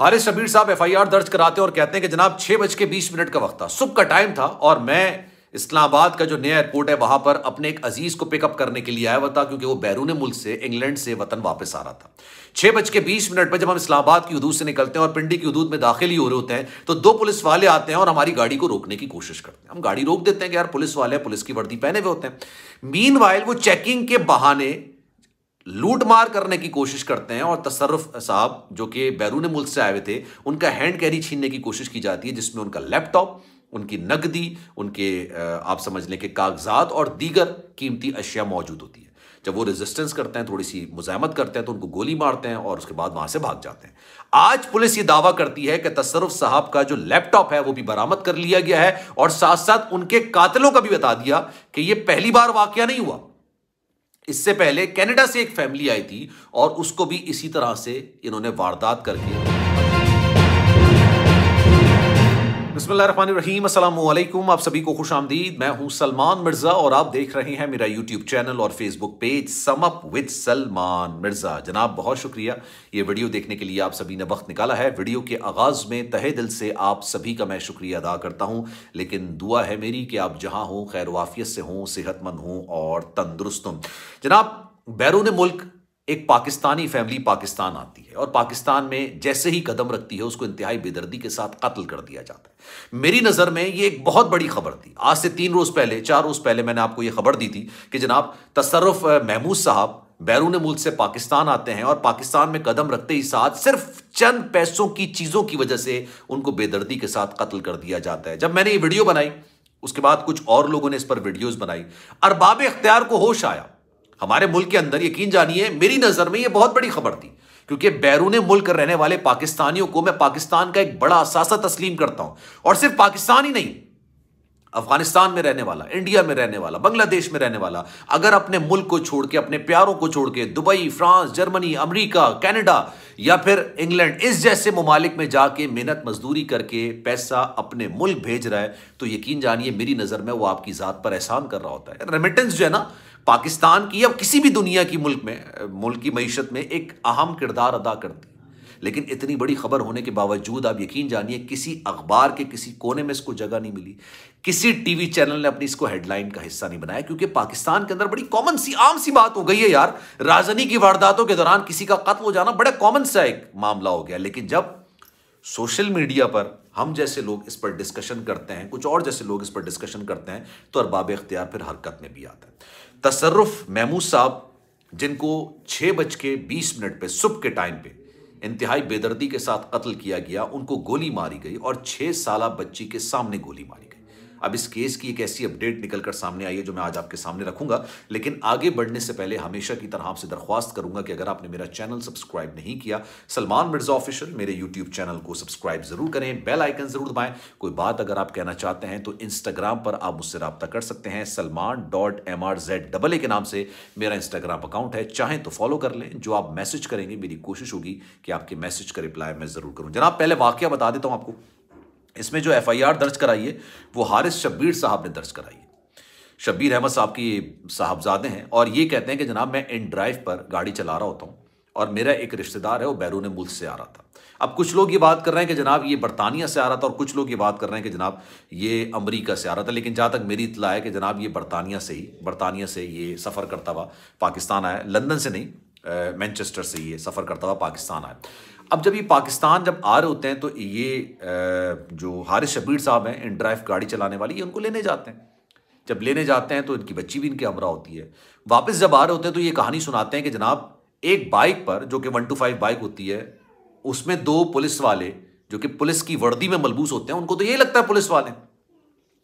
हारिस शबीर साहब एफआईआर दर्ज कराते हैं और कहते हैं कि जनाब छह बज के बीस मिनट का वक्त था सुबह का टाइम था और मैं इस्लामाबाद का जो नया एयरपोर्ट है वहां पर अपने एक अजीज को पिकअप करने के लिए आया हुआ था क्योंकि वो बैरून मुल्क से इंग्लैंड से वतन वापस आ रहा था छह बज के बीस मिनट पर जब हम इस्लामाबाद की हदूद से निकलते हैं और पिंडी की हदूद में दाखिल ही हो रहे होते हैं तो दो पुलिस वाले आते हैं और हमारी गाड़ी को रोकने की कोशिश करते हैं हम गाड़ी रोक देते हैं कि यार पुलिस वाले पुलिस की वर्दी पहने हुए होते हैं मीन वो चेकिंग के बहाने लूटमार करने की कोशिश करते हैं और तसरफ साहब जो कि बैरून मुल्क से आए हुए थे उनका हैंड कैरी छीनने की कोशिश की जाती है जिसमें उनका लैपटॉप उनकी नकदी उनके आप समझ लें कि कागजात और दीगर कीमती अशिया मौजूद होती है जब वो रेजिस्टेंस करते हैं थोड़ी सी मुजामत करते हैं तो उनको गोली मारते हैं और उसके बाद वहां से भाग जाते हैं आज पुलिस ये दावा करती है कि तसरफ साहब का जो लैपटॉप है वो भी बरामद कर लिया गया है और साथ साथ उनके कातलों का भी बता दिया कि ये पहली बार वाकया नहीं हुआ इससे पहले कनाडा से एक फैमिली आई थी और उसको भी इसी तरह से इन्होंने वारदात करके बसमीम अल्लाम आप सभी को खुश आमदीद मैं हूं सलमान मिर्ज़ा और आप देख रहे हैं मेरा यूट्यूब चैनल और Facebook page sum up with Salman Mirza जनाब बहुत शुक्रिया ये वीडियो देखने के लिए आप सभी ने वक्त निकाला है वीडियो के आगाज़ में तहे दिल से आप सभी का मैं शुक्रिया अदा करता हूँ लेकिन दुआ है मेरी कि आप जहाँ हों खैर वाफियत से हों सेहतमंद हों और तंदुरुस्त हों जनाब बैरून मुल्क एक पाकिस्तानी फैमिली पाकिस्तान आती है और पाकिस्तान में जैसे ही कदम रखती है उसको इंतहाई बेदर्दी के साथ कत्ल कर दिया जाता है मेरी नज़र में ये एक बहुत बड़ी खबर थी आज से तीन रोज़ पहले चार रोज़ पहले मैंने आपको ये खबर दी थी कि जनाब तसरफ महमूद साहब बैरून मुल्क से पाकिस्तान आते हैं और पाकिस्तान में कदम रखते ही साथ सिर्फ चंद पैसों की चीज़ों की वजह से उनको बेदर्दी के साथ कत्ल कर दिया जाता है जब मैंने ये वीडियो बनाई उसके बाद कुछ और लोगों ने इस पर वीडियोज़ बनाई अरबाब इख्तियार को होश आया हमारे मुल्क के अंदर यकीन जानिए मेरी नज़र में ये बहुत बड़ी खबर थी क्योंकि बैरून मुल्क रहने वाले पाकिस्तानियों को मैं पाकिस्तान का एक बड़ा असासा तस्लीम करता हूं और सिर्फ पाकिस्तान ही नहीं अफगानिस्तान में रहने वाला इंडिया में रहने वाला बांग्लादेश में रहने वाला अगर अपने मुल्क को छोड़ के अपने प्यारों को छोड़ के Dubai France Germany America Canada या फिर इंग्लैंड इस जैसे ममालिक में जाके मेहनत मजदूरी करके पैसा अपने मुल्क भेज रहा है तो यकीन जानिए मेरी नज़र में वो आपकी ज़ात पर एहसान कर रहा होता है रेमिटेंस जो है ना पाकिस्तान की या किसी भी दुनिया की मुल्क में मुल्क की मीशत में एक अहम किरदार अदा करती है लेकिन इतनी बड़ी खबर होने के बावजूद आप यकीन जानिए किसी अखबार के किसी कोने में इसको जगह नहीं मिली किसी टीवी चैनल ने अपनी इसको हेडलाइन का हिस्सा नहीं बनाया क्योंकि पाकिस्तान के अंदर बड़ी कॉमन सी आम सी बात हो गई है यार राजनी की वारदातों के दौरान किसी का कत्ल हो जाना बड़ा कॉमन सा एक मामला हो गया लेकिन जब सोशल मीडिया पर हम जैसे लोग इस पर डिस्कशन करते हैं कुछ और जैसे लोग इस पर डिस्कशन करते हैं तो अरबाब इख्तियार फिर हरकत में भी आता है तसरफ महमूद साहब जिनको छः बज के बीस मिनट पर सुबह के टाइम पे इंतहाई बेदर्दी के साथ कत्ल किया गया उनको गोली मारी गई और छः साल बच्ची के सामने गोली मारी अब इस केस की एक ऐसी अपडेट निकलकर सामने आई है जो मैं आज आपके सामने रखूंगा लेकिन आगे बढ़ने से पहले हमेशा की तरह आपसे दरख्वास्त करूंगा कि अगर आपने मेरा चैनल सब्सक्राइब नहीं किया सलमान मिर्जा ऑफिशियल मेरे यूट्यूब चैनल को सब्सक्राइब जरूर करें बेल आइकन जरूर दबाएं कोई बात अगर आप कहना चाहते हैं तो इंस्टाग्राम पर आप मुझसे रब्ता कर सकते हैं Salman dot M R Z double A के नाम से मेरा इंस्टाग्राम अकाउंट है चाहें तो फॉलो कर लें जो आप मैसेज करेंगे मेरी कोशिश होगी कि आपके मैसेज का रिप्लाई मैं जरूर करूं जनाब पहले वाक्य बता देता हूं आपको इसमें जो एफआईआर दर्ज कराई है वो हारिस शब्बीर साहब ने दर्ज कराई है शब्बीर अहमद साहब की साहबजादे हैं और ये कहते हैं कि जनाब मैं इन ड्राइव पर गाड़ी चला रहा होता हूँ और मेरा एक रिश्तेदार है वो बैरून मुल्क से आ रहा था अब कुछ लोग ये बात कर रहे हैं कि जनाब ये बरतानिया से आ रहा था और कुछ लोग ये बात कर रहे हैं कि जनाब ये अमेरिका से आ रहा था लेकिन जहाँ तक मेरी इतला है कि जनाब ये बरतानिया से ही बरतानिया से ये सफ़र करता हुआ पाकिस्तान आया लंदन से नहीं मैनचेस्टर से ये सफ़र करता हुआ पाकिस्तान आया अब जब ये पाकिस्तान जब आ रहे होते हैं तो ये जो हारिस शबीर साहब हैं इन ड्राइव गाड़ी चलाने वाली ये उनको लेने जाते हैं जब लेने जाते हैं तो इनकी बच्ची भी इनके हमरा होती है वापस जब आ रहे होते हैं तो ये कहानी सुनाते हैं कि जनाब एक बाइक पर जो कि वन टू फाइव बाइक होती है उसमें दो पुलिस वाले जो कि पुलिस की वर्दी में मलबूस होते हैं उनको तो यही लगता है पुलिस वाले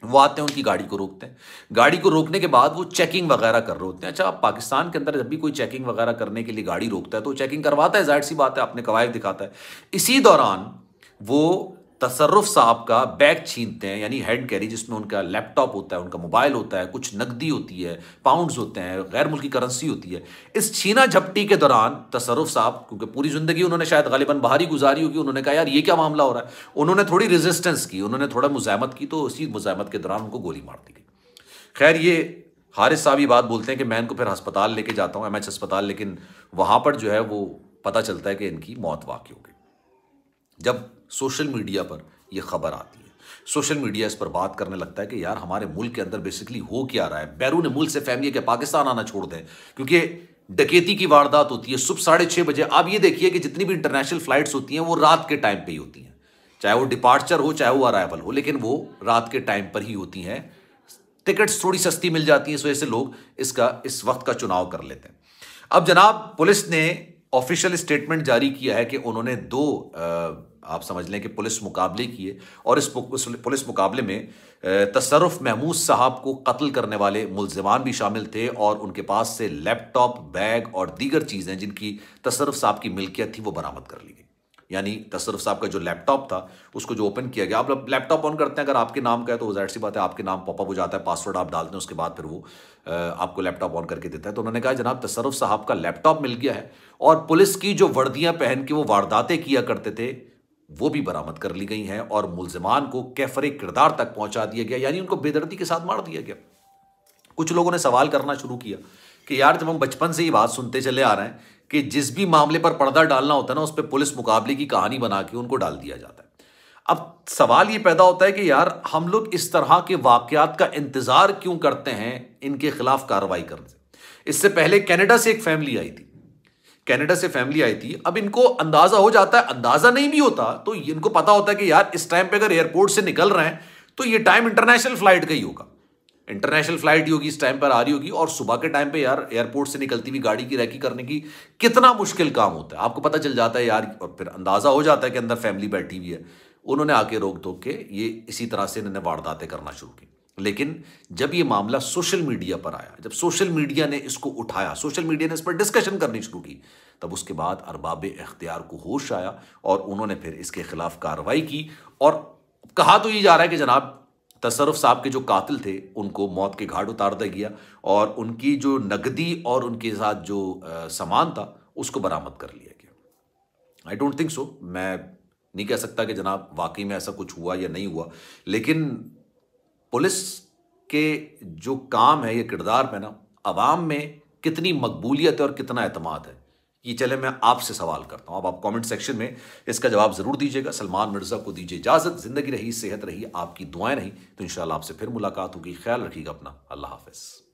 वो आते हैं उनकी गाड़ी को रोकते हैं गाड़ी को रोकने के बाद वो चेकिंग वगैरह कर रहे होते हैं अच्छा पाकिस्तान के अंदर जब भी कोई चेकिंग वगैरह करने के लिए गाड़ी रोकता है तो चेकिंग करवाता है जाहिर सी बात है अपने कवायद दिखाता है इसी दौरान वो तसरफ साहब का बैग छीनते हैं यानी हेड कैरी जिसमें उनका लैपटॉप होता है उनका मोबाइल होता है कुछ नकदी होती है पाउंड्स होते हैं गैर मुल्की करेंसी होती है इस छीना झपटी के दौरान तसरफ साहब क्योंकि पूरी ज़िंदगी उन्होंने शायद गालिबा बाहर ही गुजारी होगी उन्होंने कहा यार ये क्या मामला हो रहा है उन्होंने थोड़ी रेजिस्टेंस की उन्होंने थोड़ा मुजामत की तो उसी मुजामत के दौरान उनको गोली मार दी गई खैर ये हारिस साहब ये बात बोलते हैं कि मैं इनको फिर अस्पताल लेके जाता हूँ एम एच अस्पताल लेकिन वहाँ पर जो है वो पता चलता है कि इनकी मौत वाकई हो गई जब सोशल मीडिया पर यह खबर आती है सोशल मीडिया इस पर बात करने लगता है कि यार हमारे मुल्क के अंदर बेसिकली हो क्या रहा है बैरून मुल्क से फैमिली के पाकिस्तान आना छोड़ दें क्योंकि डकेती की वारदात होती है सुबह साढ़े छः बजे आप ये देखिए कि जितनी भी इंटरनेशनल फ्लाइट्स होती हैं वो रात के टाइम पर ही होती हैं चाहे वो डिपार्चर हो चाहे वो अराइवल हो लेकिन वो रात के टाइम पर ही होती हैं टिकट्स थोड़ी सस्ती मिल जाती हैं इस वजह से लोग इसका इस वक्त का चुनाव कर लेते हैं अब जनाब पुलिस ने ऑफिशियल स्टेटमेंट जारी किया है कि उन्होंने दो आप समझ लें कि पुलिस मुकाबले किए और इस पुलिस मुकाबले में तसरफ महमूद साहब को कत्ल करने वाले मुलजमान भी शामिल थे और उनके पास से लैपटॉप बैग और दीगर चीज़ें जिनकी तसरफ साहब की मिल्कियत थी वो बरामद कर ली गई यानी तसरफ साहब का जो लैपटॉप था उसको जो ओपन किया गया आप लैपटॉप ऑन करते हैं अगर आपके नाम का है तो जाहिर सी बात है आपके नाम पॉपअप हो जाता है पासवर्ड आप डालते हैं उसके बाद फिर वो आपको लैपटॉप ऑन करके देता है तो उन्होंने कहा जनाब तसरफ साहब का लैपटॉप मिल गया है और पुलिस की जो वर्दियाँ पहन के वो वारदातें किया करते थे वो भी बरामद कर ली गई हैं और मुलजमान को कैफर किरदार तक पहुंचा दिया गया यानी उनको बेदर्दी के साथ मार दिया गया कुछ लोगों ने सवाल करना शुरू किया कि यार जब हम बचपन से ही बात सुनते चले आ रहे हैं कि जिस भी मामले पर पर्दा डालना होता है ना उस पर पुलिस मुकाबले की कहानी बना के उनको डाल दिया जाता है अब सवाल ये पैदा होता है कि यार हम लोग इस तरह के वाकयात का इंतजार क्यों करते हैं इनके खिलाफ कार्रवाई करने से इससे पहले कैनेडा से एक फैमिली आई थी कैनेडा से फैमिली आई थी अब इनको अंदाजा हो जाता है अंदाजा नहीं भी होता तो इनको पता होता है कि यार इस टाइम पे अगर एयरपोर्ट से निकल रहे हैं तो ये टाइम इंटरनेशनल फ्लाइट का ही होगा इंटरनेशनल फ्लाइट ही होगी इस टाइम पर आ रही होगी और सुबह के टाइम पे यार एयरपोर्ट से निकलती हुई गाड़ी की रैकी करने की कितना मुश्किल काम होता है आपको पता चल जाता है यार और फिर अंदाज़ा हो जाता है कि अंदर फैमिली बैठी हुई है उन्होंने आके रोक टोक के ये इसी तरह से इन्होंने वारदातें करना शुरू की लेकिन जब ये मामला सोशल मीडिया पर आया जब सोशल मीडिया ने इसको उठाया सोशल मीडिया ने इस पर डिस्कशन करनी शुरू की तब उसके बाद अरबाब इख्तियार को होश आया और उन्होंने फिर इसके खिलाफ कार्रवाई की और कहा तो ये जा रहा है कि जनाब तसरफ साहब के जो कातिल थे उनको मौत के घाट उतार दिया गया और उनकी जो नकदी और उनके साथ जो सामान था उसको बरामद कर लिया गया आई डोंट थिंक सो मैं नहीं कह सकता कि जनाब वाकई में ऐसा कुछ हुआ या नहीं हुआ लेकिन पुलिस के जो काम है ये किरदार में ना आवाम में कितनी मकबूलियत है और कितना अतमाद है कि चले मैं आपसे सवाल करता हूं अब आप कमेंट सेक्शन में इसका जवाब ज़रूर दीजिएगा सलमान मिर्ज़ा को दीजिए इजाज़त ज़िंदगी रही सेहत रही आपकी दुआएं रही तो इनशाला आपसे फिर मुलाकात होगी ख्याल रखिएगा अपना अल्लाह हाफिज़